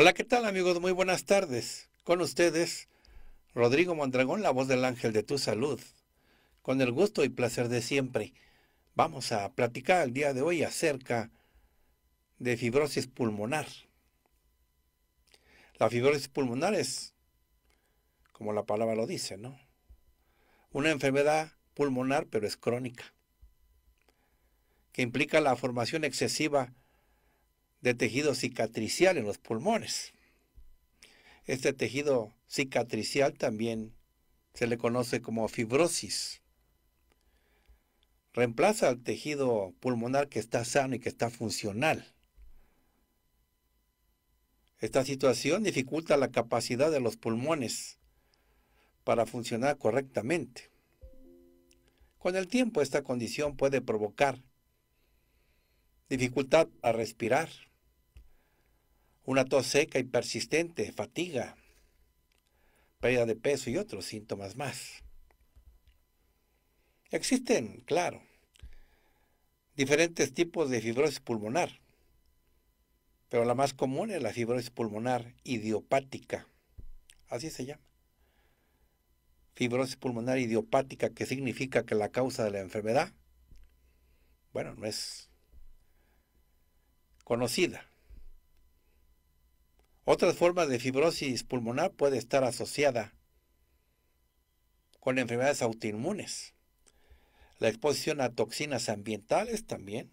Hola, ¿qué tal amigos? Muy buenas tardes. Con ustedes, Rodrigo Mondragón, la voz del ángel de tu salud. Con el gusto y placer de siempre, vamos a platicar el día de hoy acerca de fibrosis pulmonar. La fibrosis pulmonar es, como la palabra lo dice, ¿no? Una enfermedad pulmonar, pero es crónica, que implica la formación excesiva de tejido cicatricial en los pulmones. Este tejido cicatricial también se le conoce como fibrosis. Reemplaza al tejido pulmonar que está sano y que está funcional. Esta situación dificulta la capacidad de los pulmones para funcionar correctamente. Con el tiempo esta condición puede provocar dificultad a respirar, una tos seca y persistente, fatiga, pérdida de peso y otros síntomas más. Existen, claro, diferentes tipos de fibrosis pulmonar, pero la más común es la fibrosis pulmonar idiopática, así se llama. Fibrosis pulmonar idiopática, que significa que la causa de la enfermedad, bueno, no es conocida. Otras formas de fibrosis pulmonar puede estar asociada con enfermedades autoinmunes, la exposición a toxinas ambientales también,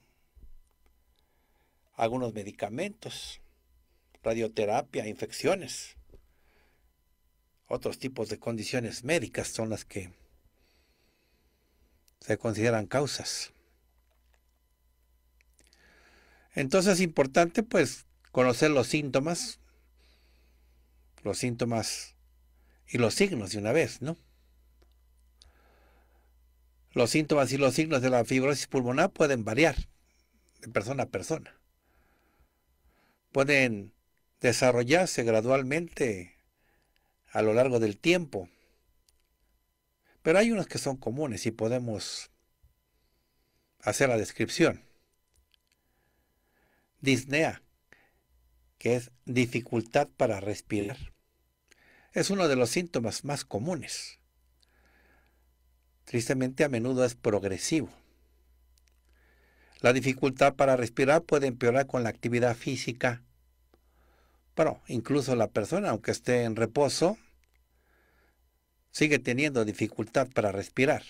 algunos medicamentos, radioterapia, infecciones, otros tipos de condiciones médicas son las que se consideran causas. Entonces es importante pues conocer los síntomas, los síntomas y los signos de una vez, ¿no? Los síntomas y los signos de la fibrosis pulmonar pueden variar de persona a persona. Pueden desarrollarse gradualmente a lo largo del tiempo. Pero hay unos que son comunes y podemos hacer la descripción disnea, que es dificultad para respirar. Es uno de los síntomas más comunes. Tristemente a menudo es progresivo. La dificultad para respirar puede empeorar con la actividad física. pero incluso la persona, aunque esté en reposo, sigue teniendo dificultad para respirar.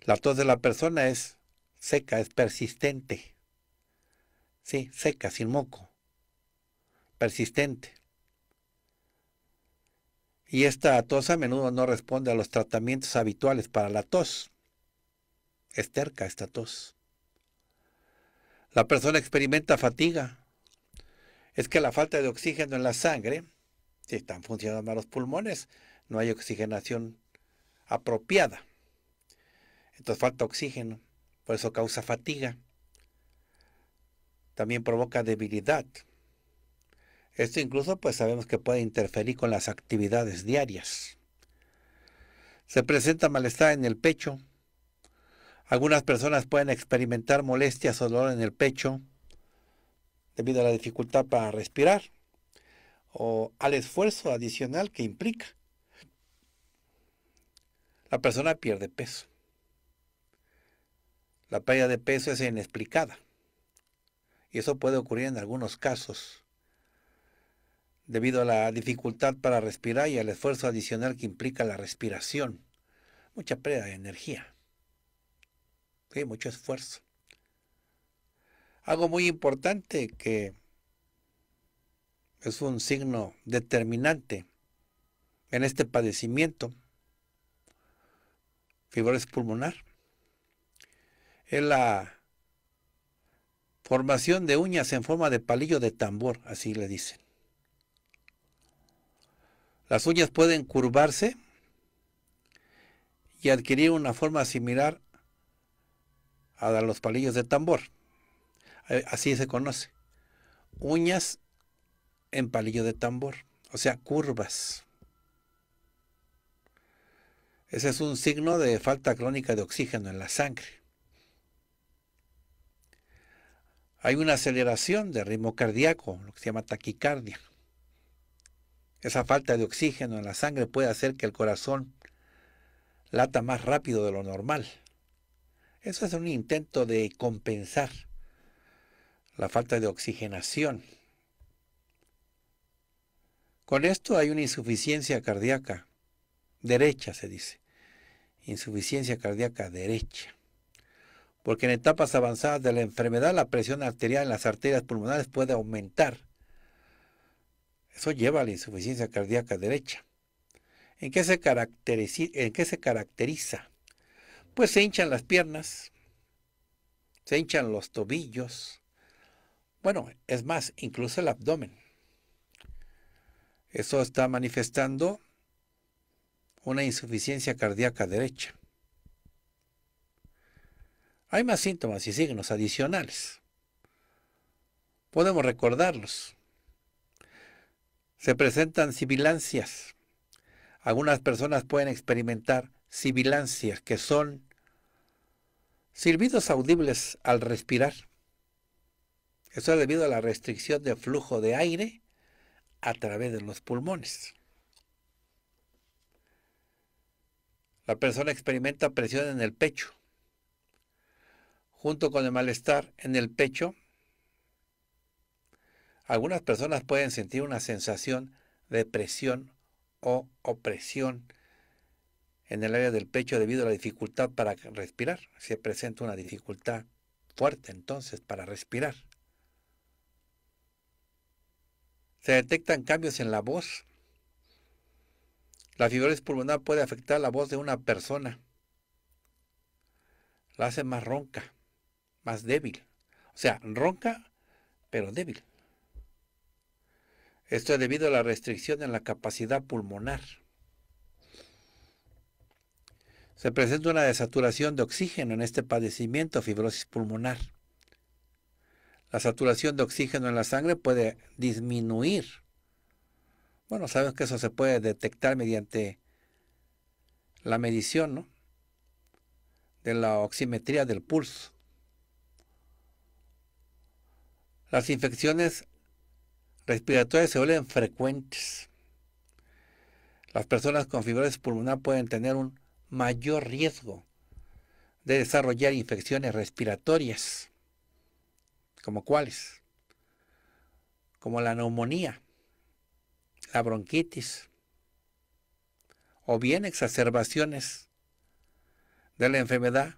La tos de la persona es seca, es persistente. Sí, seca, sin moco. Persistente. Y esta tos a menudo no responde a los tratamientos habituales para la tos. Es terca esta tos. La persona experimenta fatiga. Es que la falta de oxígeno en la sangre, si están funcionando mal los pulmones, no hay oxigenación apropiada. Entonces falta oxígeno, por eso causa fatiga también provoca debilidad. Esto incluso pues sabemos que puede interferir con las actividades diarias. Se presenta malestar en el pecho. Algunas personas pueden experimentar molestias o dolor en el pecho debido a la dificultad para respirar o al esfuerzo adicional que implica. La persona pierde peso. La pérdida de peso es inexplicada y eso puede ocurrir en algunos casos debido a la dificultad para respirar y al esfuerzo adicional que implica la respiración. Mucha pérdida de energía. y mucho esfuerzo. Algo muy importante que es un signo determinante en este padecimiento, fibrosis pulmonar, es la Formación de uñas en forma de palillo de tambor, así le dicen. Las uñas pueden curvarse y adquirir una forma similar a los palillos de tambor. Eh, así se conoce. Uñas en palillo de tambor, o sea, curvas. Ese es un signo de falta crónica de oxígeno en la sangre. hay una aceleración del ritmo cardíaco, lo que se llama taquicardia. Esa falta de oxígeno en la sangre puede hacer que el corazón lata más rápido de lo normal. Eso es un intento de compensar la falta de oxigenación. Con esto hay una insuficiencia cardíaca derecha, se dice. Insuficiencia cardíaca derecha porque en etapas avanzadas de la enfermedad la presión arterial en las arterias pulmonares puede aumentar. Eso lleva a la insuficiencia cardíaca derecha. ¿En qué se, caracteriza? Pues se hinchan las piernas, se hinchan los tobillos, bueno, es más, incluso el abdomen. Eso está manifestando una insuficiencia cardíaca derecha. Hay más síntomas y signos adicionales. Podemos recordarlos. Se presentan sibilancias. Algunas personas pueden experimentar sibilancias, que son silbidos audibles al respirar. Eso es debido a la restricción de flujo de aire a través de los pulmones. La persona experimenta presión en el pecho, junto con el malestar en el pecho, algunas personas pueden sentir una sensación de presión o opresión en el área del pecho debido a la dificultad para respirar. Se presenta una dificultad fuerte entonces para respirar. Se detectan cambios en la voz. La fibrosis pulmonar puede afectar la voz de una persona. La hace más ronca más débil. O sea, ronca, pero débil. Esto es debido a la restricción en la capacidad pulmonar. Se presenta una desaturación de oxígeno en este padecimiento, fibrosis pulmonar. La saturación de oxígeno en la sangre puede disminuir. Bueno, sabemos que eso se puede detectar mediante la medición de la oximetría del pulso. Las infecciones respiratorias se vuelven frecuentes. Las personas con fibrosis pulmonar pueden tener un mayor riesgo de desarrollar infecciones respiratorias. ¿Como cuáles? Como la neumonía, la bronquitis, o bien exacerbaciones de la enfermedad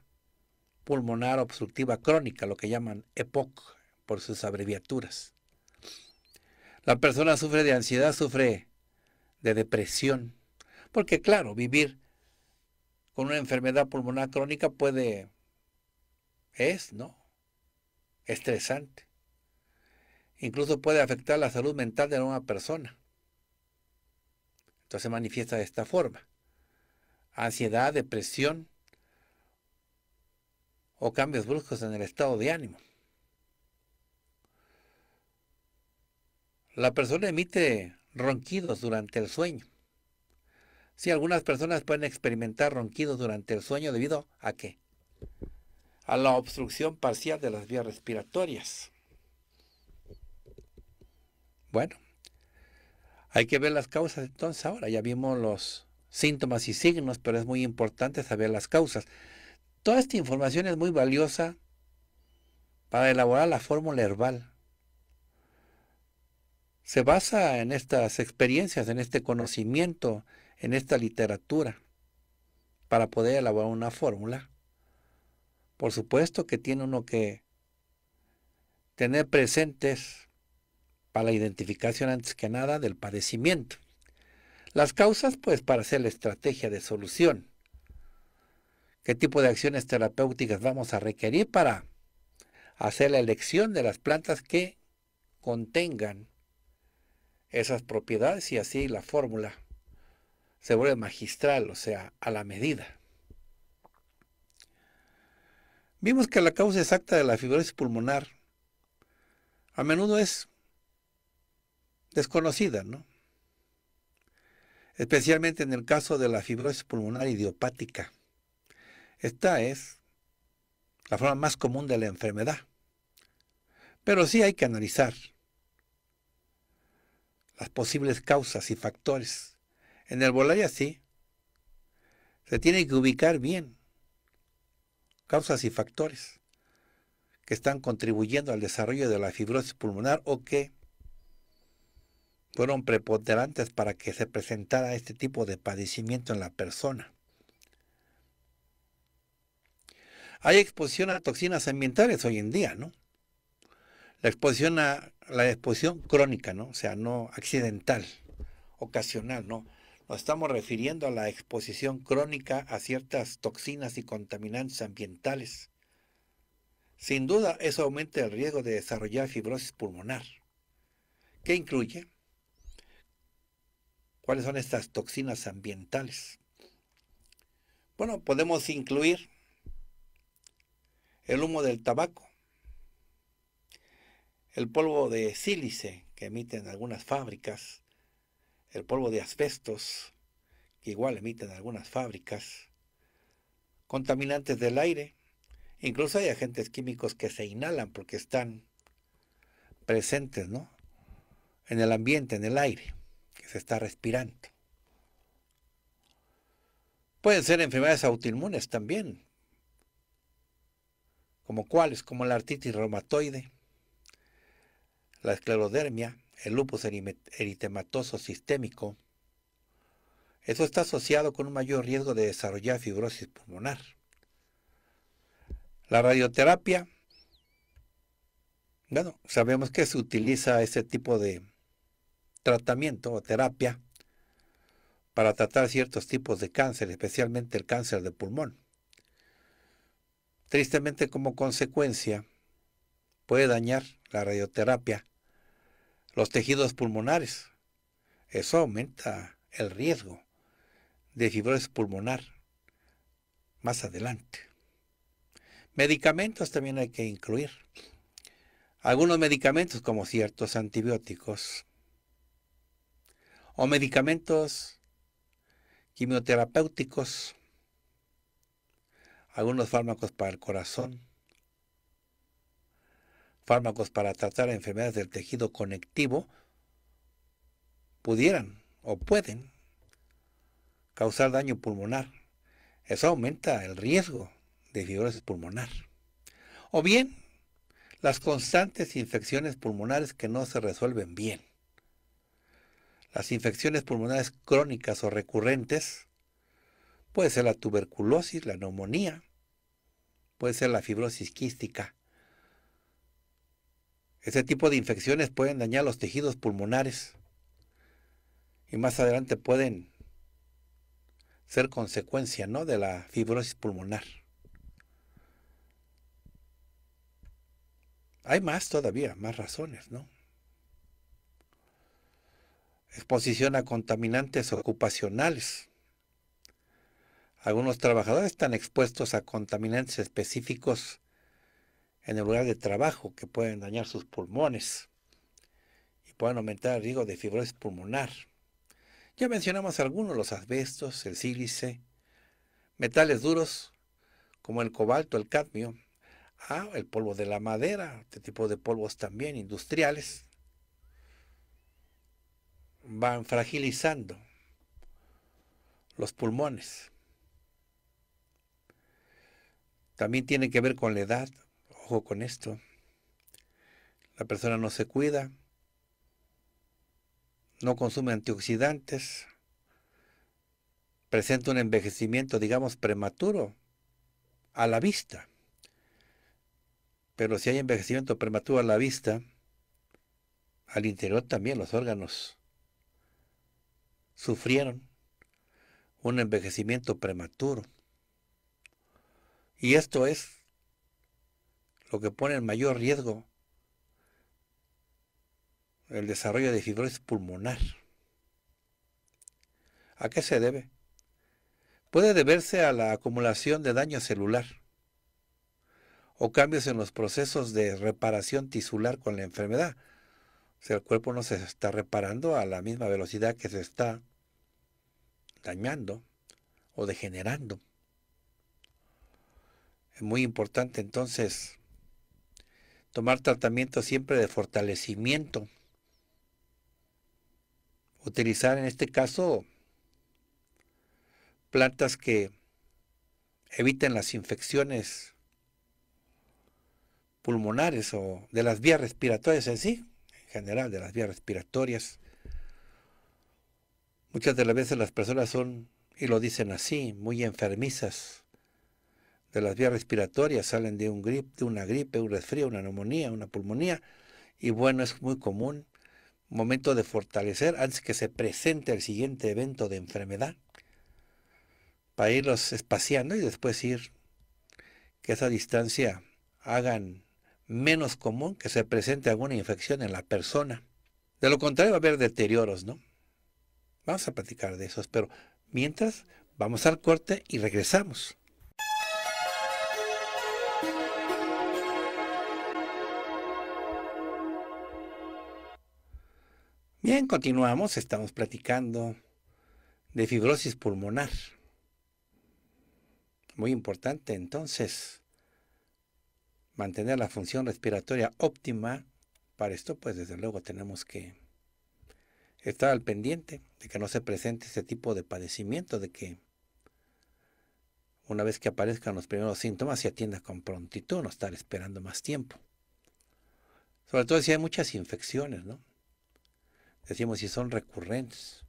pulmonar obstructiva crónica, lo que llaman EPOC, por sus abreviaturas. La persona sufre de ansiedad, sufre de depresión, porque claro, vivir con una enfermedad pulmonar crónica puede, es, ¿no? Estresante. Incluso puede afectar la salud mental de una persona. Entonces se manifiesta de esta forma. Ansiedad, depresión o cambios bruscos en el estado de ánimo. La persona emite ronquidos durante el sueño. Si algunas personas pueden experimentar ronquidos durante el sueño debido a qué? A la obstrucción parcial de las vías respiratorias. Bueno, hay que ver las causas entonces ahora. Ya vimos los síntomas y signos, pero es muy importante saber las causas. Toda esta información es muy valiosa para elaborar la fórmula herbal se basa en estas experiencias, en este conocimiento, en esta literatura, para poder elaborar una fórmula. Por supuesto que tiene uno que tener presentes para la identificación antes que nada del padecimiento. Las causas, pues, para hacer la estrategia de solución. ¿Qué tipo de acciones terapéuticas vamos a requerir para hacer la elección de las plantas que contengan esas propiedades y así la fórmula se vuelve magistral, o sea, a la medida. Vimos que la causa exacta de la fibrosis pulmonar a menudo es desconocida, ¿no? Especialmente en el caso de la fibrosis pulmonar idiopática. Esta es la forma más común de la enfermedad. Pero sí hay que analizar las posibles causas y factores. En el y sí. Se tiene que ubicar bien causas y factores que están contribuyendo al desarrollo de la fibrosis pulmonar o que fueron preponderantes para que se presentara este tipo de padecimiento en la persona. Hay exposición a toxinas ambientales hoy en día, ¿no? La exposición a la exposición crónica, ¿no? O sea, no accidental, ocasional, ¿no? Nos estamos refiriendo a la exposición crónica a ciertas toxinas y contaminantes ambientales. Sin duda, eso aumenta el riesgo de desarrollar fibrosis pulmonar. ¿Qué incluye? ¿Cuáles son estas toxinas ambientales? Bueno, podemos incluir el humo del tabaco, el polvo de sílice que emiten algunas fábricas, el polvo de asbestos que igual emiten algunas fábricas, contaminantes del aire, incluso hay agentes químicos que se inhalan porque están presentes, En el ambiente, en el aire que se está respirando. Pueden ser enfermedades autoinmunes también, como cuáles, como la artritis reumatoide, la esclerodermia, el lupus eritematoso sistémico. Eso está asociado con un mayor riesgo de desarrollar fibrosis pulmonar. La radioterapia, bueno, sabemos que se utiliza ese tipo de tratamiento o terapia para tratar ciertos tipos de cáncer, especialmente el cáncer de pulmón. Tristemente como consecuencia, puede dañar la radioterapia los tejidos pulmonares. Eso aumenta el riesgo de fibrosis pulmonar más adelante. Medicamentos también hay que incluir. Algunos medicamentos como ciertos antibióticos o medicamentos quimioterapéuticos, algunos fármacos para el corazón, fármacos para tratar enfermedades del tejido conectivo pudieran o pueden causar daño pulmonar. Eso aumenta el riesgo de fibrosis pulmonar. O bien, las constantes infecciones pulmonares que no se resuelven bien. Las infecciones pulmonares crónicas o recurrentes, puede ser la tuberculosis, la neumonía, puede ser la fibrosis quística, ese tipo de infecciones pueden dañar los tejidos pulmonares y más adelante pueden ser consecuencia ¿no? de la fibrosis pulmonar. Hay más todavía, más razones, ¿no? Exposición a contaminantes ocupacionales. Algunos trabajadores están expuestos a contaminantes específicos en el lugar de trabajo que pueden dañar sus pulmones y pueden aumentar el riesgo de fibrosis pulmonar. Ya mencionamos algunos, los asbestos, el sílice, metales duros como el cobalto, el cadmio, ah, el polvo de la madera, este tipo de polvos también industriales, van fragilizando los pulmones. También tiene que ver con la edad, con esto. La persona no se cuida, no consume antioxidantes, presenta un envejecimiento, digamos, prematuro a la vista. Pero si hay envejecimiento prematuro a la vista, al interior también los órganos sufrieron un envejecimiento prematuro. Y esto es lo que pone en mayor riesgo el desarrollo de fibrosis pulmonar. ¿A qué se debe? Puede deberse a la acumulación de daño celular o cambios en los procesos de reparación tisular con la enfermedad. O sea, el cuerpo no se está reparando a la misma velocidad que se está dañando o degenerando. Es muy importante entonces tomar tratamiento siempre de fortalecimiento. Utilizar en este caso plantas que eviten las infecciones pulmonares o de las vías respiratorias en sí, en general, de las vías respiratorias. Muchas de las veces las personas son, y lo dicen así, muy enfermizas de las vías respiratorias, salen de, un grip, de una gripe, un resfrío, una neumonía, una pulmonía, y bueno, es muy común. Momento de fortalecer antes que se presente el siguiente evento de enfermedad, para irlos espaciando y después ir, que esa distancia hagan menos común que se presente alguna infección en la persona. De lo contrario va a haber deterioros, ¿no? Vamos a platicar de esos, pero mientras vamos al corte y regresamos. Bien, continuamos. Estamos platicando de fibrosis pulmonar. Muy importante entonces mantener la función respiratoria óptima. Para esto, pues desde luego tenemos que estar al pendiente de que no se presente este tipo de padecimiento, de que una vez que aparezcan los primeros síntomas se atienda con prontitud, no estar esperando más tiempo. Sobre todo si hay muchas infecciones, ¿no? Decimos si son recurrentes.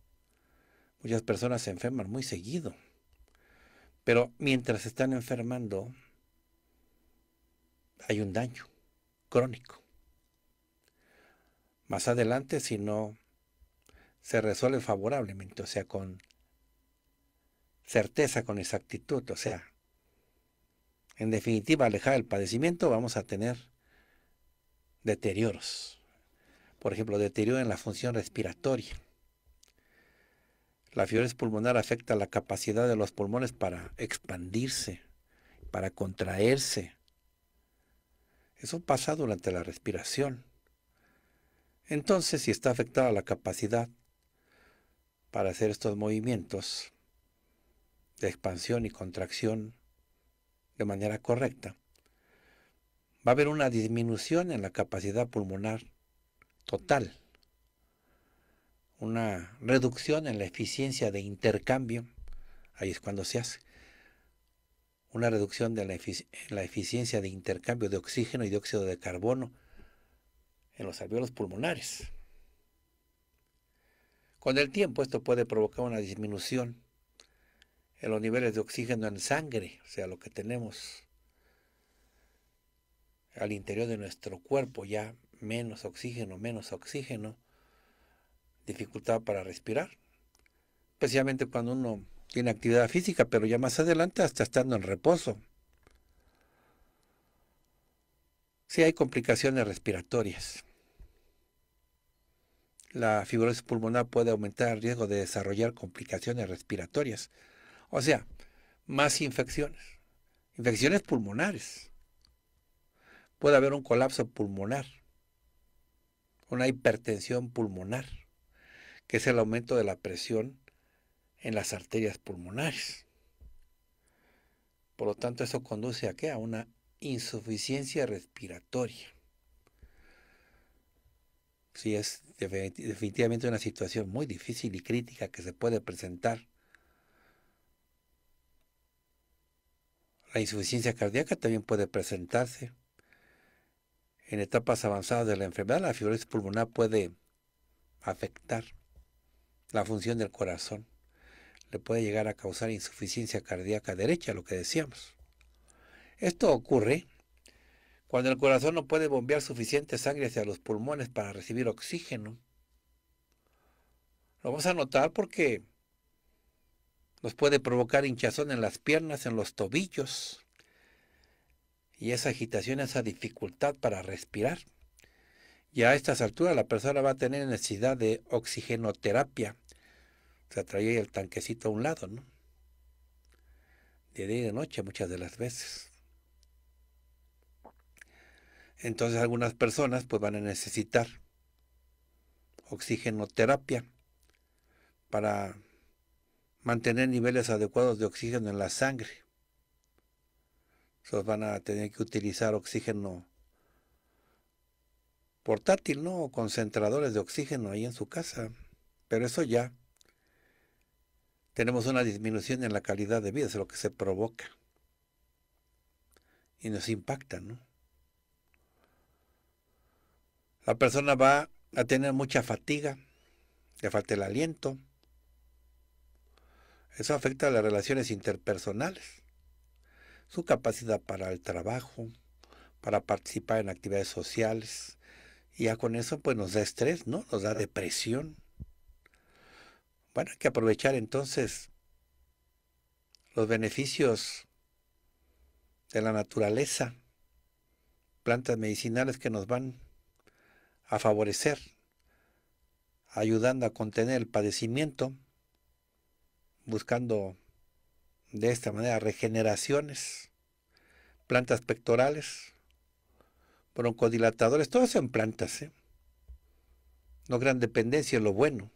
Muchas personas se enferman muy seguido. Pero mientras están enfermando, hay un daño crónico. Más adelante, si no se resuelve favorablemente, o sea, con certeza, con exactitud, o sea, en definitiva, alejar el padecimiento, vamos a tener deterioros por ejemplo, deterioro en la función respiratoria. La fiebre pulmonar afecta la capacidad de los pulmones para expandirse, para contraerse. Eso pasa durante la respiración. Entonces, si está afectada la capacidad para hacer estos movimientos de expansión y contracción de manera correcta, va a haber una disminución en la capacidad pulmonar total, una reducción en la eficiencia de intercambio, ahí es cuando se hace, una reducción de la, en la eficiencia de intercambio de oxígeno y dióxido de carbono en los alveolos pulmonares. Con el tiempo esto puede provocar una disminución en los niveles de oxígeno en sangre, o sea, lo que tenemos al interior de nuestro cuerpo ya menos oxígeno, menos oxígeno, dificultad para respirar, especialmente cuando uno tiene actividad física, pero ya más adelante hasta estando en reposo. Si hay complicaciones respiratorias. La fibrosis pulmonar puede aumentar el riesgo de desarrollar complicaciones respiratorias, o sea, más infecciones, infecciones pulmonares. Puede haber un colapso pulmonar una hipertensión pulmonar, que es el aumento de la presión en las arterias pulmonares. Por lo tanto, eso conduce a qué? A una insuficiencia respiratoria. Sí, es definitivamente una situación muy difícil y crítica que se puede presentar. La insuficiencia cardíaca también puede presentarse en etapas avanzadas de la enfermedad, la fibrosis pulmonar puede afectar la función del corazón. Le puede llegar a causar insuficiencia cardíaca derecha, lo que decíamos. Esto ocurre cuando el corazón no puede bombear suficiente sangre hacia los pulmones para recibir oxígeno. Lo vamos a notar porque nos puede provocar hinchazón en las piernas, en los tobillos, y esa agitación, esa dificultad para respirar. Y a estas alturas la persona va a tener necesidad de oxigenoterapia. O sea, traía el tanquecito a un lado, ¿no? De día y de noche muchas de las veces. Entonces algunas personas pues van a necesitar oxigenoterapia para mantener niveles adecuados de oxígeno en la sangre. Entonces van a tener que utilizar oxígeno portátil, ¿no? O concentradores de oxígeno ahí en su casa. Pero eso ya. Tenemos una disminución en la calidad de vida, es lo que se provoca. Y nos impacta, ¿no? La persona va a tener mucha fatiga, le falta el aliento. Eso afecta a las relaciones interpersonales su capacidad para el trabajo, para participar en actividades sociales. Y ya con eso pues nos da estrés, ¿no? Nos da depresión. Bueno, hay que aprovechar entonces los beneficios de la naturaleza, plantas medicinales que nos van a favorecer, ayudando a contener el padecimiento, buscando de esta manera regeneraciones, plantas pectorales, broncodilatadores, todas son plantas. ¿eh? No gran dependencia lo bueno.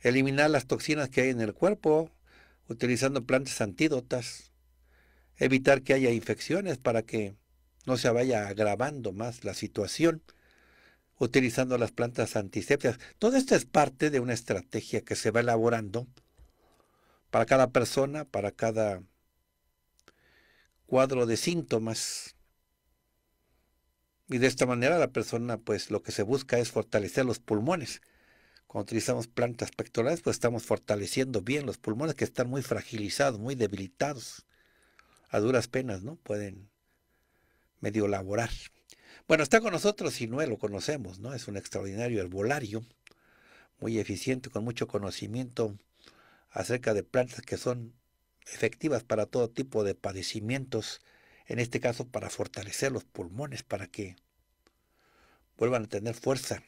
Eliminar las toxinas que hay en el cuerpo utilizando plantas antídotas. Evitar que haya infecciones para que no se vaya agravando más la situación utilizando las plantas antisépticas. Todo esto es parte de una estrategia que se va elaborando para cada persona, para cada cuadro de síntomas. Y de esta manera la persona, pues lo que se busca es fortalecer los pulmones. Cuando utilizamos plantas pectorales, pues estamos fortaleciendo bien los pulmones que están muy fragilizados, muy debilitados. A duras penas, ¿no? Pueden medio laborar. Bueno, está con nosotros no lo conocemos, ¿no? Es un extraordinario herbolario, muy eficiente, con mucho conocimiento acerca de plantas que son efectivas para todo tipo de padecimientos, en este caso para fortalecer los pulmones, para que vuelvan a tener fuerza,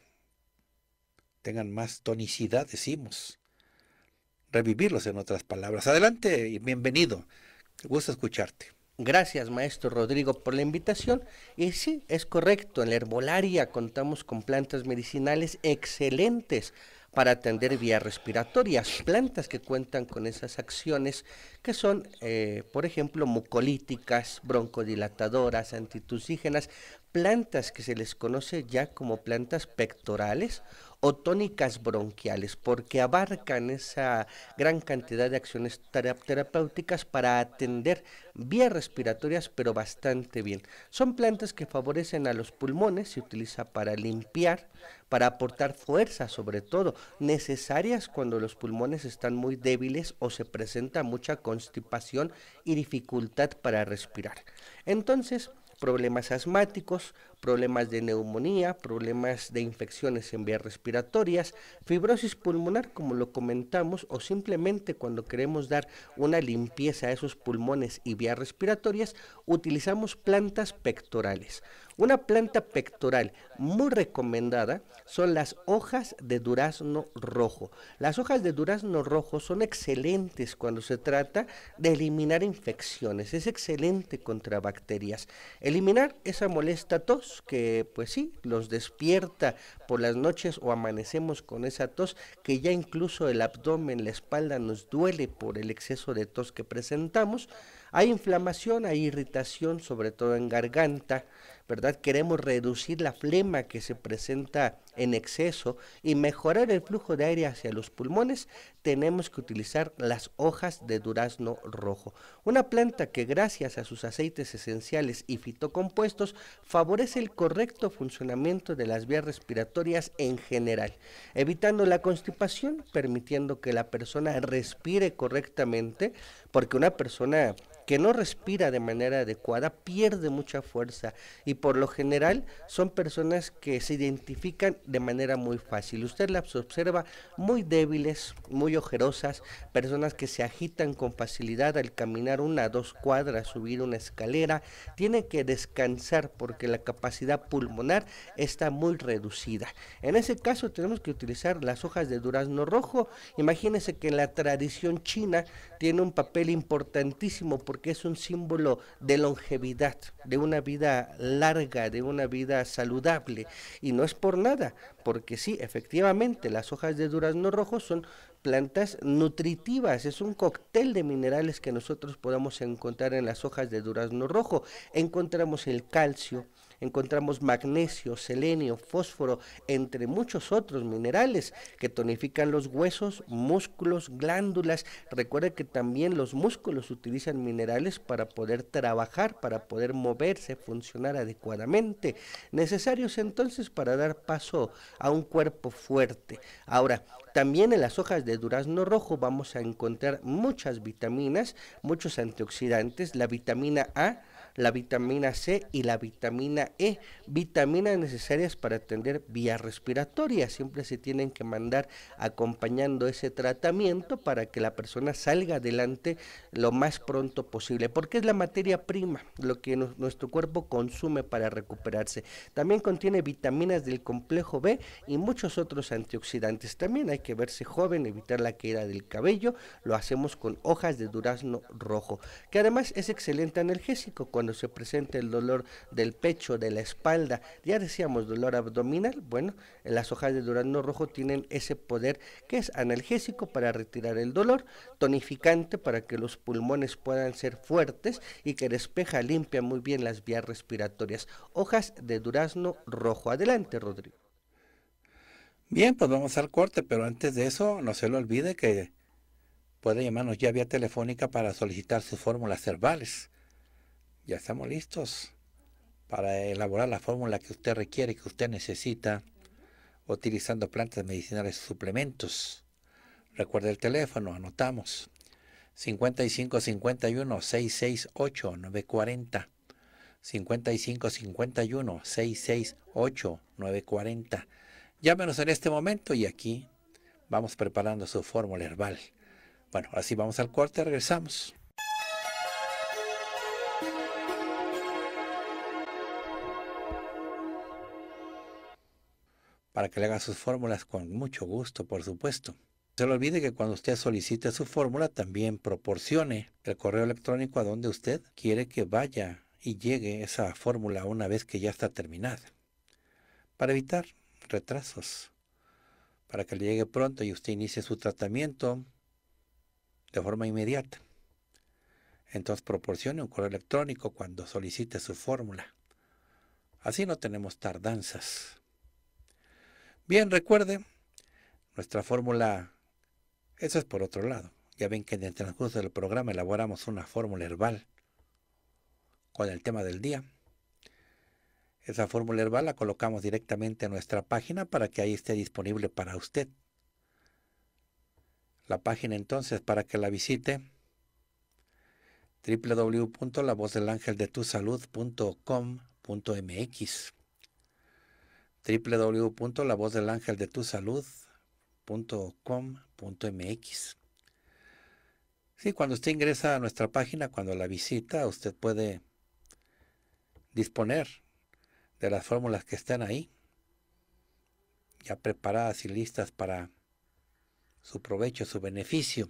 tengan más tonicidad, decimos, revivirlos en otras palabras. Adelante y bienvenido, gusto escucharte. Gracias, maestro Rodrigo, por la invitación. Y sí, es correcto, en la herbolaria contamos con plantas medicinales excelentes para atender vías respiratorias, plantas que cuentan con esas acciones que son, eh, por ejemplo, mucolíticas, broncodilatadoras, antitusígenas, plantas que se les conoce ya como plantas pectorales o tónicas bronquiales, porque abarcan esa gran cantidad de acciones terapéuticas para atender vías respiratorias, pero bastante bien. Son plantas que favorecen a los pulmones, se utiliza para limpiar, para aportar fuerza sobre todo, necesarias cuando los pulmones están muy débiles o se presenta mucha constipación y dificultad para respirar. Entonces, problemas asmáticos, problemas de neumonía, problemas de infecciones en vías respiratorias, fibrosis pulmonar, como lo comentamos, o simplemente cuando queremos dar una limpieza a esos pulmones y vías respiratorias, utilizamos plantas pectorales. Una planta pectoral muy recomendada son las hojas de durazno rojo. Las hojas de durazno rojo son excelentes cuando se trata de eliminar infecciones, es excelente contra bacterias. Eliminar esa molesta tos que pues sí, los despierta por las noches o amanecemos con esa tos que ya incluso el abdomen, la espalda nos duele por el exceso de tos que presentamos. Hay inflamación, hay irritación, sobre todo en garganta, ¿verdad? Queremos reducir la flema que se presenta en exceso y mejorar el flujo de aire hacia los pulmones, tenemos que utilizar las hojas de durazno rojo, una planta que gracias a sus aceites esenciales y fitocompuestos favorece el correcto funcionamiento de las vías respiratorias en general, evitando la constipación, permitiendo que la persona respire correctamente, porque una persona que no respira de manera adecuada pierde mucha fuerza y por lo general son personas que se identifican de manera muy fácil. Usted las observa muy débiles, muy ojerosas, personas que se agitan con facilidad al caminar una, dos cuadras, subir una escalera, tienen que descansar porque la capacidad pulmonar está muy reducida. En ese caso tenemos que utilizar las hojas de durazno rojo. Imagínense que la tradición china tiene un papel importantísimo porque es un símbolo de longevidad, de una vida larga de una vida saludable. Y no es por nada, porque sí, efectivamente, las hojas de durazno rojo son plantas nutritivas, es un cóctel de minerales que nosotros podamos encontrar en las hojas de durazno rojo. Encontramos el calcio, encontramos magnesio, selenio, fósforo, entre muchos otros minerales que tonifican los huesos, músculos, glándulas. Recuerda que también los músculos utilizan minerales para poder trabajar, para poder moverse, funcionar adecuadamente, necesarios entonces para dar paso a un cuerpo fuerte. Ahora, también en las hojas de durazno rojo vamos a encontrar muchas vitaminas, muchos antioxidantes, la vitamina A, la vitamina C y la vitamina E, vitaminas necesarias para atender vía respiratoria. Siempre se tienen que mandar acompañando ese tratamiento para que la persona salga adelante lo más pronto posible, porque es la materia prima, lo que nuestro cuerpo consume para recuperarse. También contiene vitaminas del complejo B y muchos otros antioxidantes. También hay que verse joven, evitar la caída del cabello, lo hacemos con hojas de durazno rojo, que además es excelente analgésico con cuando se presenta el dolor del pecho, de la espalda, ya decíamos dolor abdominal, bueno, las hojas de durazno rojo tienen ese poder que es analgésico para retirar el dolor, tonificante para que los pulmones puedan ser fuertes y que despeja, limpia muy bien las vías respiratorias. Hojas de durazno rojo. Adelante, Rodrigo. Bien, pues vamos al corte, pero antes de eso, no se lo olvide que puede llamarnos ya vía telefónica para solicitar sus fórmulas herbales. Ya estamos listos para elaborar la fórmula que usted requiere, que usted necesita, utilizando plantas medicinales suplementos. Recuerde el teléfono, anotamos. 55 51 668 940. 55 51 668 940. Llámenos en este momento y aquí vamos preparando su fórmula herbal. Bueno, así vamos al corte, regresamos. para que le haga sus fórmulas con mucho gusto, por supuesto. Se le olvide que cuando usted solicite su fórmula también proporcione el correo electrónico a donde usted quiere que vaya y llegue esa fórmula una vez que ya está terminada. Para evitar retrasos, para que le llegue pronto y usted inicie su tratamiento de forma inmediata. Entonces proporcione un correo electrónico cuando solicite su fórmula. Así no tenemos tardanzas. Bien, recuerde, nuestra fórmula, eso es por otro lado. Ya ven que en el transcurso del programa elaboramos una fórmula herbal con el tema del día. Esa fórmula herbal la colocamos directamente en nuestra página para que ahí esté disponible para usted. La página entonces para que la visite www.lavozdelangeldetusalud.com.mx www.lavozdelangeldetusalud.com.mx. Sí, cuando usted ingresa a nuestra página, cuando la visita, usted puede disponer de las fórmulas que están ahí, ya preparadas y listas para su provecho, su beneficio.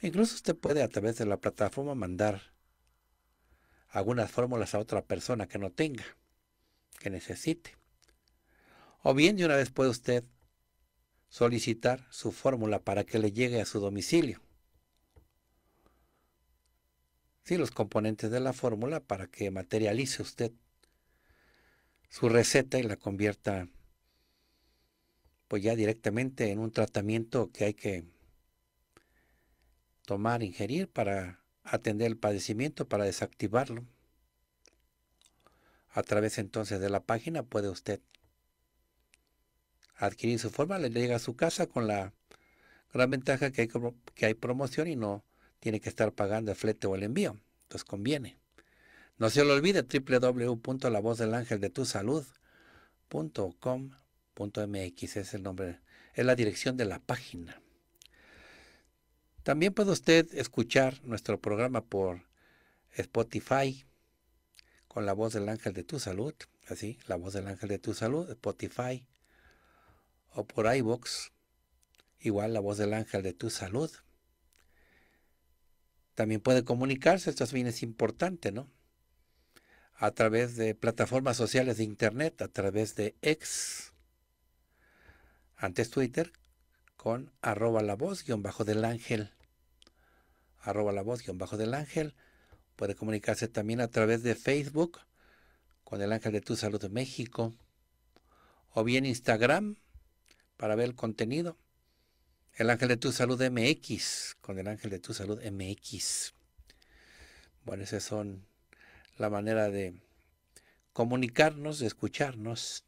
incluso usted puede a través de la plataforma mandar algunas fórmulas a otra persona que no tenga, que necesite. O bien de una vez puede usted solicitar su fórmula para que le llegue a su domicilio. Sí, los componentes de la fórmula para que materialice usted su receta y la convierta pues ya directamente en un tratamiento que hay que tomar, ingerir para atender el padecimiento, para desactivarlo. A través entonces de la página puede usted adquirir su forma, le llega a su casa con la gran ventaja que hay, que hay promoción y no tiene que estar pagando el flete o el envío. Entonces conviene. No se lo olvide www.lavozdelangeldetusalud.com.mx es el nombre, es la dirección de la página. También puede usted escuchar nuestro programa por Spotify con la voz del ángel de tu salud, así, la voz del ángel de tu salud, Spotify, o por iVox, igual la voz del ángel de tu salud. También puede comunicarse, esto también es importante, ¿no? A través de plataformas sociales de Internet, a través de X, antes Twitter, con arroba la voz guión bajo del ángel. Arroba la voz guión bajo del ángel. Puede comunicarse también a través de Facebook, con el ángel de tu salud de México, o bien Instagram, para ver el contenido. El ángel de tu salud MX, con el ángel de tu salud MX. Bueno, esa son la manera de comunicarnos, de escucharnos.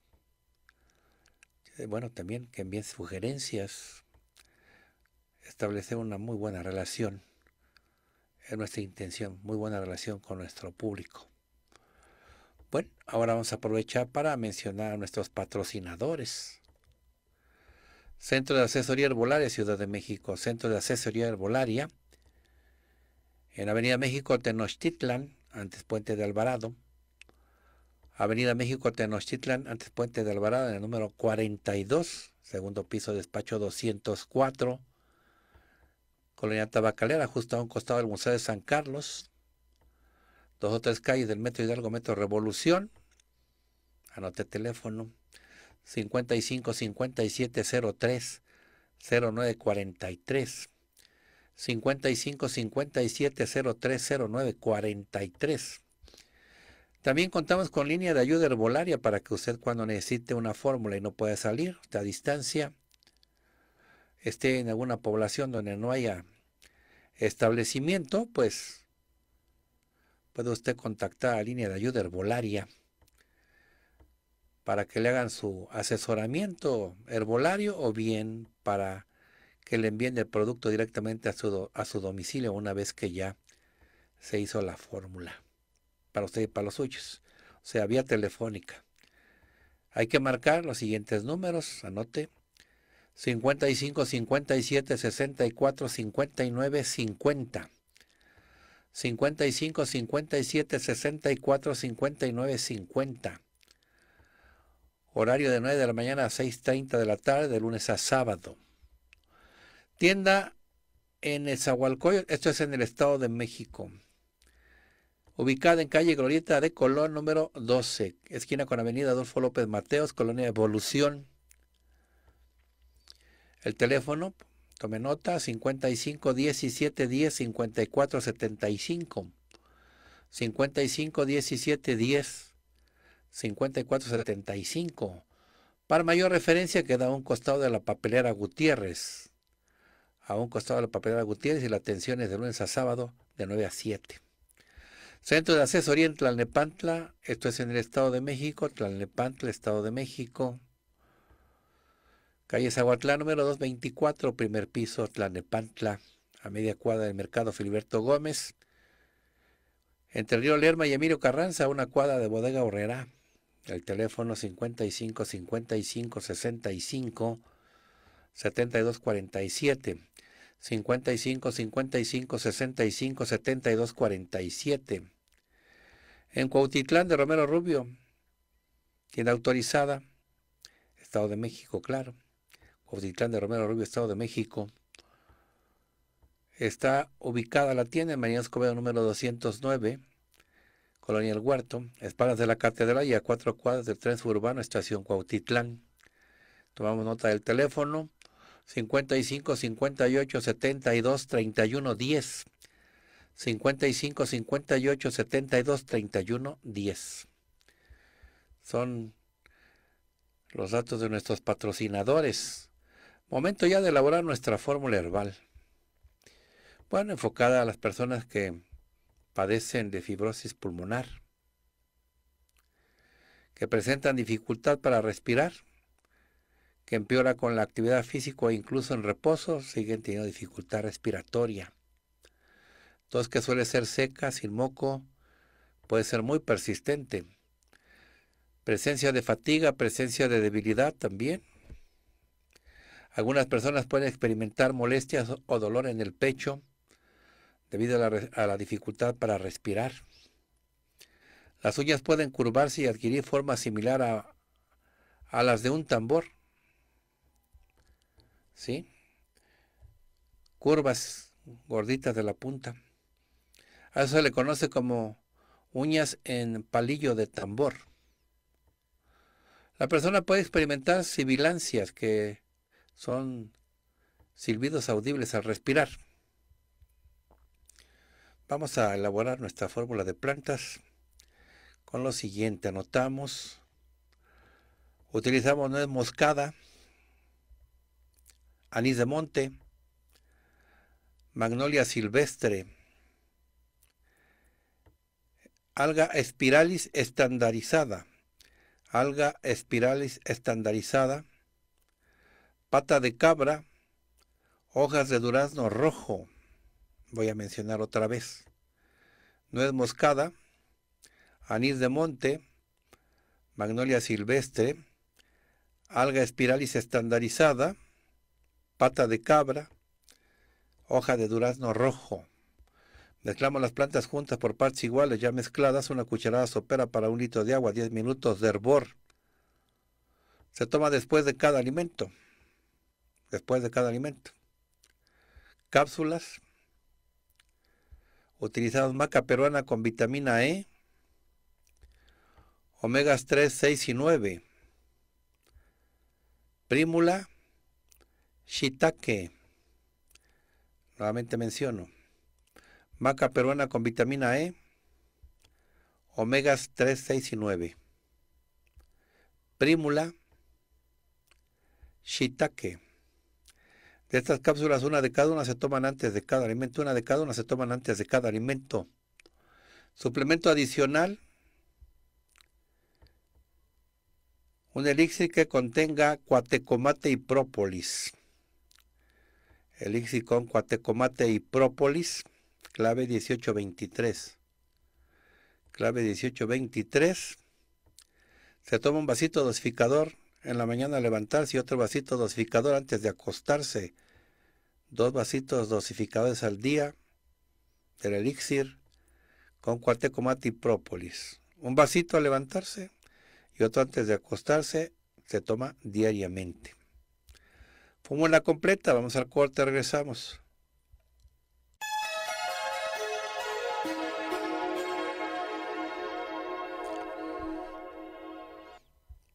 Eh, bueno, también que envíen sugerencias, establecer una muy buena relación. Es nuestra intención, muy buena relación con nuestro público. Bueno, ahora vamos a aprovechar para mencionar a nuestros patrocinadores. Centro de Asesoría Herbolaria Ciudad de México, Centro de Asesoría Herbolaria, en Avenida México Tenochtitlan, antes Puente de Alvarado, Avenida México Tenochtitlan, antes Puente de Alvarado, en el número 42, segundo piso, despacho 204, Colonia Tabacalera, justo a un costado del Museo de San Carlos, dos o tres calles del Metro Hidalgo, Metro Revolución, anote teléfono 55 57 03 09 43 55 57 03 09 43 también contamos con línea de ayuda herbolaria para que usted cuando necesite una fórmula y no pueda salir, a distancia, esté en alguna población donde no haya establecimiento, pues puede usted contactar a línea de ayuda herbolaria para que le hagan su asesoramiento herbolario o bien para que le envíen el producto directamente a su, a su domicilio una vez que ya se hizo la fórmula para usted y para los suyos, o sea, vía telefónica. Hay que marcar los siguientes números, anote 55 57 64 59 50. 55 57 64 59 50 horario de 9 de la mañana a 6.30 de la tarde, de lunes a sábado. Tienda en Zahualcoyo, esto es en el Estado de México. Ubicada en calle Glorieta de Colón, número 12, esquina con avenida Adolfo López Mateos, Colonia Evolución. El teléfono, tome nota, 55 17 10 54 75. 55 17 10 5475. Para mayor referencia queda a un costado de la papelera Gutiérrez. A un costado de la papelera Gutiérrez y la atención es de lunes a sábado de 9 a 7. Centro de asesoría en Tlalnepantla, esto es en el Estado de México, Tlalnepantla, Estado de México. Calle Zaguatlán, número 224, primer piso, Tlalnepantla, a media cuadra del mercado Filiberto Gómez. Entre Río Lerma y Emilio Carranza, una cuadra de bodega horrera. El teléfono 55 55 65 72 47. 55 55 65 72 47. En Cuautitlán de Romero Rubio, tienda autorizada, Estado de México, claro. Cuautitlán de Romero Rubio, Estado de México. Está ubicada la tienda en María Escobedo número 209 Colonia El Huerto, espaldas de la Catedral y a cuatro cuadras del tren suburbano, estación Cuautitlán. Tomamos nota del teléfono 55 58 72 31 10. 55 58 72 31 10. Son los datos de nuestros patrocinadores. Momento ya de elaborar nuestra fórmula herbal. Bueno, enfocada a las personas que padecen de fibrosis pulmonar, que presentan dificultad para respirar, que empeora con la actividad física e incluso en reposo siguen teniendo dificultad respiratoria. Tos que suele ser seca, sin moco, puede ser muy persistente. Presencia de fatiga, presencia de debilidad también. Algunas personas pueden experimentar molestias o dolor en el pecho, debido a la, dificultad para respirar. Las uñas pueden curvarse y adquirir forma similar a, a las de un tambor. ¿Sí? Curvas gorditas de la punta. A eso se le conoce como uñas en palillo de tambor. La persona puede experimentar sibilancias que son silbidos audibles al respirar. Vamos a elaborar nuestra fórmula de plantas con lo siguiente. Anotamos, utilizamos nuez moscada, anís de monte, magnolia silvestre, alga espiralis estandarizada, alga espiralis estandarizada, pata de cabra, hojas de durazno rojo, voy a mencionar otra vez. Nuez moscada, anís de monte, magnolia silvestre, alga espiralis estandarizada, pata de cabra, hoja de durazno rojo. Mezclamos las plantas juntas por partes iguales, ya mezcladas, una cucharada sopera para un litro de agua, 10 minutos de hervor. Se toma después de cada alimento. Después de cada alimento. Cápsulas, Utilizamos maca peruana con vitamina E, omegas 3, 6 y 9, prímula, shiitake, nuevamente menciono, maca peruana con vitamina E, omegas 3, 6 y 9, prímula, shiitake, estas cápsulas, una de cada una se toman antes de cada alimento, una de cada una se toman antes de cada alimento. Suplemento adicional, un elixir que contenga cuatecomate y própolis. Elixir con cuatecomate y própolis, clave 1823. Clave 1823. Se toma un vasito dosificador en la mañana al levantarse y otro vasito dosificador antes de acostarse dos vasitos dosificados al día del elixir con cuartecomate y Un vasito al levantarse y otro antes de acostarse se toma diariamente. Fumo la completa, vamos al corte, regresamos.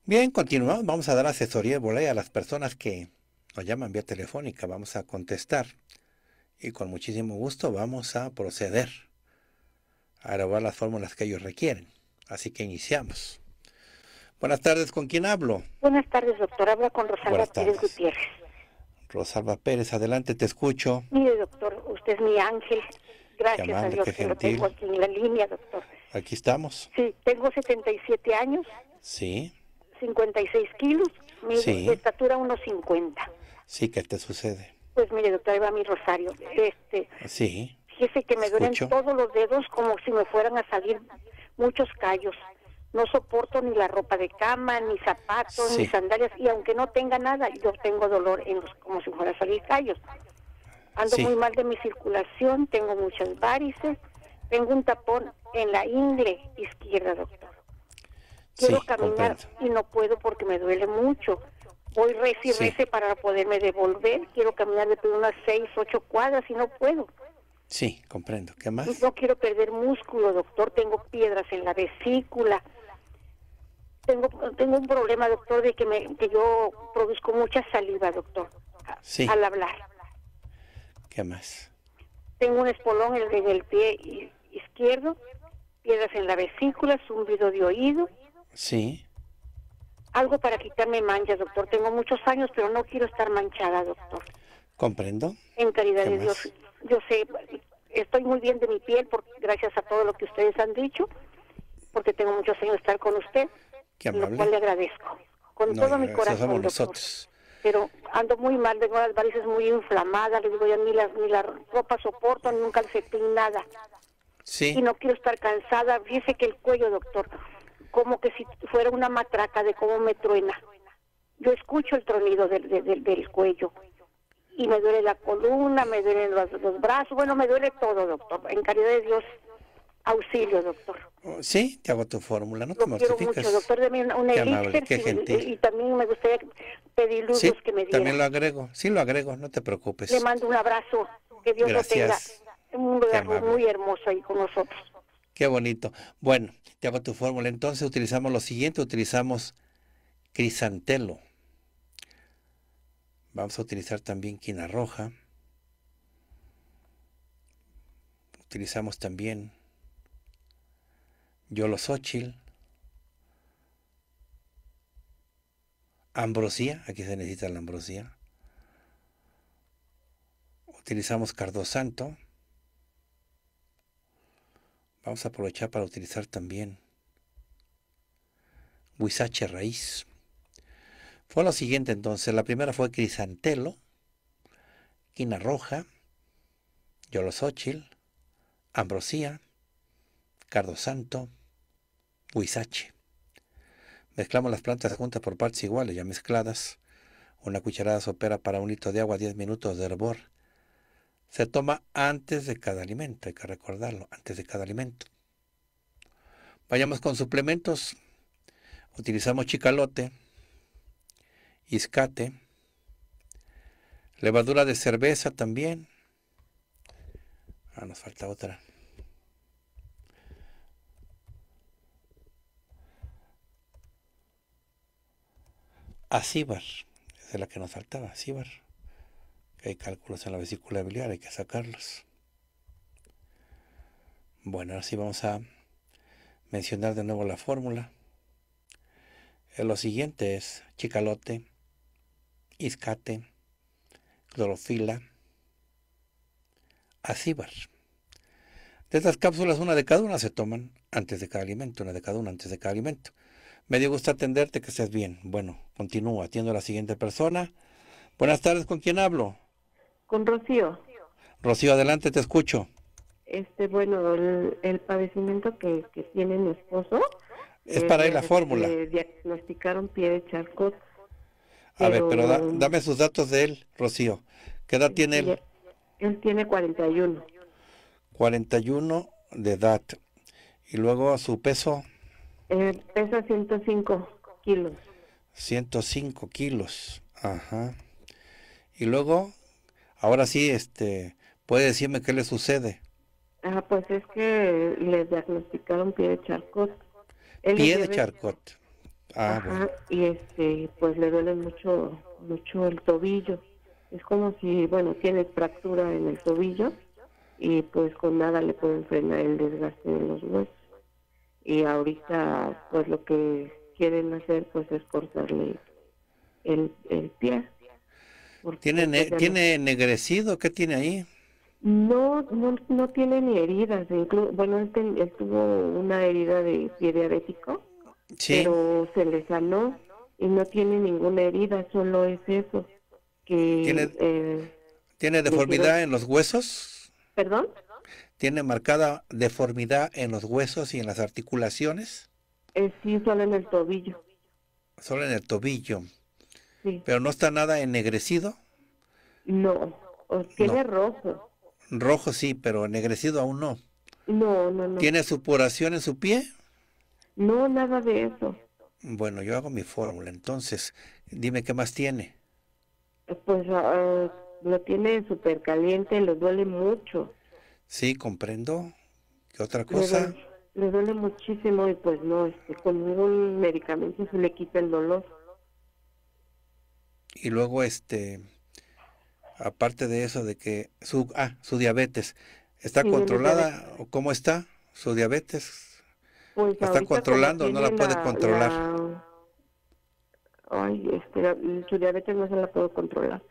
Bien, continuamos. Vamos a dar asesoría a las personas que llama pues, llaman vía telefónica, vamos a contestar y con muchísimo gusto vamos a proceder a grabar las fórmulas que ellos requieren. Así que iniciamos. Buenas tardes, ¿con quién hablo? Buenas tardes, doctor. Habla con Rosalba Pérez Gutiérrez. Rosalba Pérez, adelante, te escucho. Mire, doctor, usted es mi ángel. Gracias a Dios que lo tengo aquí en la línea, doctor. Aquí estamos. Sí, tengo 77 años. Sí. 56 kilos. Mi estatura estatura 1,50. Sí, ¿qué te sucede? Pues mire, doctor, ahí va mi rosario. Este, sí. Fíjese que me duelen todos los dedos como si me fueran a salir muchos callos. No soporto ni la ropa de cama, ni zapatos, ni sandalias. Y aunque no tenga nada, yo tengo dolor en los, como si me fuera a salir callos. Ando muy mal de mi circulación, tengo muchas varices, tengo un tapón en la ingle izquierda, doctor. Quiero caminar y no puedo porque me duele mucho. Hoy rece y para poderme devolver. Quiero caminar de unas seis, ocho cuadras y no puedo. Sí, comprendo. ¿Qué más? no quiero perder músculo, doctor. Tengo piedras en la vesícula. Tengo, tengo un problema, doctor, de que, me, que yo produzco mucha saliva, doctor, sí. al hablar. ¿Qué más? Tengo un espolón en, el pie izquierdo, piedras en la vesícula, zumbido de oído. Sí. Algo para quitarme manchas, doctor. Tengo muchos años, pero no quiero estar manchada, doctor. Comprendo. En caridad de Dios, yo sé, estoy muy bien de mi piel gracias a todo lo que ustedes han dicho, porque tengo muchos años de estar con usted, Qué amable. lo cual le agradezco. Con todo mi corazón, Nosotros. Pero ando muy mal, tengo las varices muy inflamadas, le digo ya ni la, ni ropa soporto, ni un calcetín, nada. Sí. Y no quiero estar cansada. Fíjese que el cuello, doctor, como que si fuera una matraca de cómo me truena. Yo escucho el tronido del, del, del cuello y me duele la columna, me duelen los, brazos, bueno, me duele todo, doctor. En caridad de Dios, auxilio, doctor. Oh, sí, te hago tu fórmula, no te Lo quiero mucho, doctor, de una Y, también me gustaría pedir luz que me diera. también lo agrego, sí lo agrego, no te preocupes. Le mando un abrazo, que Dios lo tenga. Un lugar muy hermoso ahí con nosotros. Qué bonito. Bueno, te hago tu fórmula. Entonces utilizamos lo siguiente, utilizamos crisantelo. Vamos a utilizar también quina roja. Utilizamos también yolosóchil. Ambrosía, aquí se necesita la ambrosía. Utilizamos cardosanto. santo vamos a aprovechar para utilizar también huizache raíz. Fue lo siguiente entonces, la primera fue crisantelo, quina roja, yolosóchil, ambrosía, cardo santo, huizache. Mezclamos las plantas juntas por partes iguales, ya mezcladas. Una cucharada sopera para un litro de agua, 10 minutos de hervor se toma antes de cada alimento, hay que recordarlo, antes de cada alimento. Vayamos con suplementos. Utilizamos chicalote, iscate, levadura de cerveza también. Ah, nos falta otra. Acíbar, es la que nos faltaba, acíbar hay cálculos en la vesícula biliar, hay que sacarlos. Bueno, ahora sí vamos a mencionar de nuevo la fórmula. Eh, lo siguiente es chicalote, iscate, clorofila, acíbar. De estas cápsulas, una de cada una se toman antes de cada alimento, una de cada una antes de cada alimento. Me dio gusto atenderte, que estés bien. Bueno, continúo, atiendo a la siguiente persona. Buenas tardes, ¿con quién hablo? Con Rocío. Rocío, adelante, te escucho. Este, bueno, el, padecimiento que, tiene mi esposo. Es para él la eh, fórmula. diagnosticaron pie de charcot. A ver, pero dame sus datos de él, Rocío. ¿Qué edad tiene él? Él tiene 41. 41 de edad. ¿Y luego su peso? Eh, pesa 105 kilos. 105 kilos. Ajá. ¿Y luego Ahora sí, este, puede decirme qué le sucede. Ah, pues es que le diagnosticaron pie de charcot. pie de charcot. Ah, y este, pues le duele mucho, mucho el tobillo. Es como si, bueno, tiene fractura en el tobillo y pues con nada le pueden frenar el desgaste de los huesos. Y ahorita, pues lo que quieren hacer, pues es cortarle el, el pie ¿Tiene, pues, ¿Tiene ennegrecido? ¿Qué tiene ahí? No, no, no tiene ni heridas. bueno, él, este, tuvo una herida de pie diabético, pero se le sanó y no tiene ninguna herida, solo es eso. Que, ¿Tiene, eh, deformidad en los huesos? ¿Perdón? ¿Tiene marcada deformidad en los huesos y en las articulaciones? Eh, sí, solo en el tobillo. Solo en el tobillo. ¿Pero no está nada ennegrecido? No, tiene rojo. Rojo sí, pero ennegrecido aún no. No, no, no. ¿Tiene supuración en su pie? No, nada de eso. Bueno, yo hago mi fórmula, entonces, dime qué más tiene. Pues ah, lo tiene súper caliente, le duele mucho. Sí, comprendo. ¿Qué otra cosa? Le duele, muchísimo y pues no, este, con ningún medicamento se le quita el dolor. Y luego, este, aparte de eso, de que su, ah, su diabetes, ¿está controlada o cómo está su diabetes? Pues está controlando o no la puede controlar? Ay, este, su diabetes no se la puedo controlar.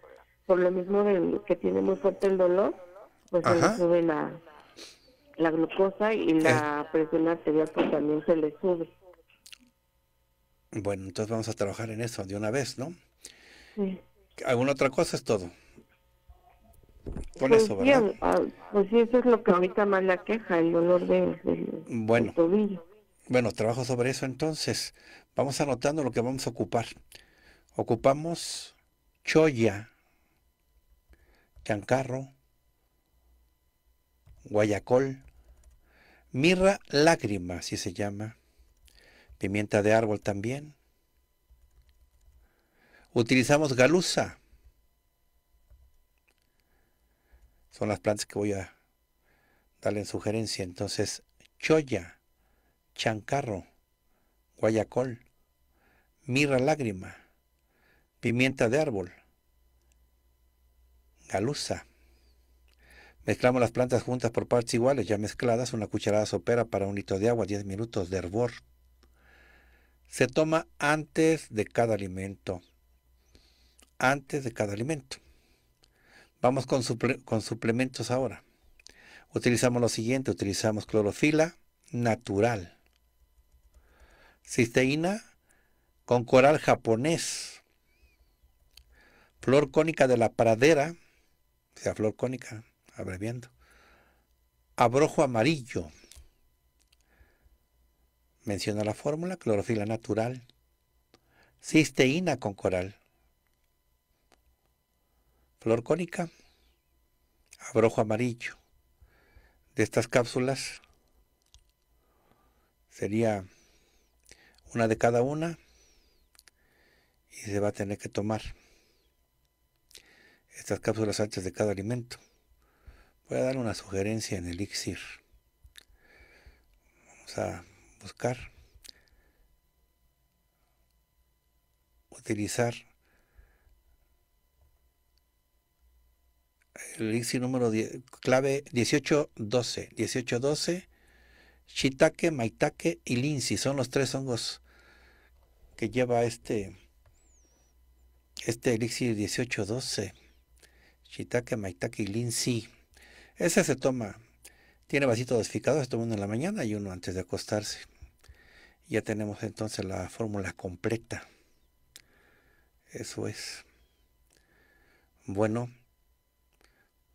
Por lo mismo que tiene muy fuerte el dolor, pues se le sube la, glucosa y la presión arterial pues también se le sube. Bueno, entonces vamos a trabajar en eso de una vez, ¿no? ¿Alguna otra cosa es todo? Con pues eso, ah, pues eso es lo que ahorita más la queja, el dolor de, bueno, tobillo. Bueno, trabajo sobre eso entonces. Vamos anotando lo que vamos a ocupar. Ocupamos choya, chancarro, guayacol, mirra lágrima, así se llama, pimienta de árbol también, utilizamos galusa. Son las plantas que voy a darle en sugerencia. Entonces, choya, chancarro, guayacol, mirra lágrima, pimienta de árbol, galusa. Mezclamos las plantas juntas por partes iguales, ya mezcladas, una cucharada sopera para un litro de agua, 10 minutos de hervor. Se toma antes de cada alimento antes de cada alimento. Vamos con, suplementos ahora. Utilizamos lo siguiente, utilizamos clorofila natural, cisteína con coral japonés, flor cónica de la pradera, o sea, flor cónica, abreviando, abrojo amarillo. Menciona la fórmula, clorofila natural, cisteína con coral flor cónica, abrojo amarillo. De estas cápsulas sería una de cada una y se va a tener que tomar estas cápsulas antes de cada alimento. Voy a dar una sugerencia en el elixir. Vamos a buscar utilizar el elixir número 10, clave 1812. 1812, shiitake, maitake y linsi son los tres hongos que lleva este este elixir 1812. Shiitake, maitake y linsi. Ese se toma, tiene vasito dosificado, se toma uno en la mañana y uno antes de acostarse. Ya tenemos entonces la fórmula completa. Eso es. Bueno,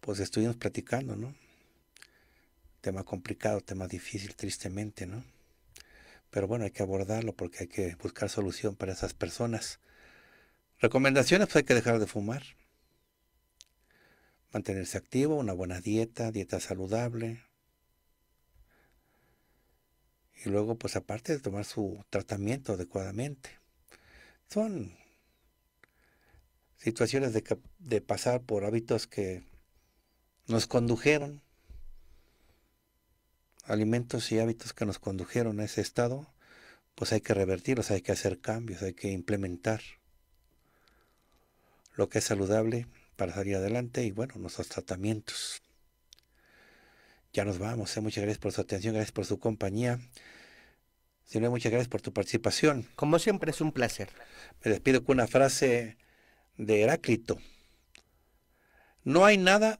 pues estuvimos platicando, ¿no? Tema complicado, tema difícil, tristemente, ¿no? Pero bueno, hay que abordarlo porque hay que buscar solución para esas personas. Recomendaciones, pues hay que dejar de fumar. Mantenerse activo, una buena dieta, dieta saludable. Y luego, pues aparte de tomar su tratamiento adecuadamente. Son situaciones de pasar por hábitos que nos condujeron, alimentos y hábitos que nos condujeron a ese estado, pues hay que revertirlos, hay que hacer cambios, hay que implementar lo que es saludable para salir adelante y bueno, nuestros tratamientos. Ya nos vamos, eh, muchas gracias por su atención, gracias por su compañía. Señor, muchas gracias por tu participación. Como siempre es un placer. Me despido con una frase de Heráclito. No hay nada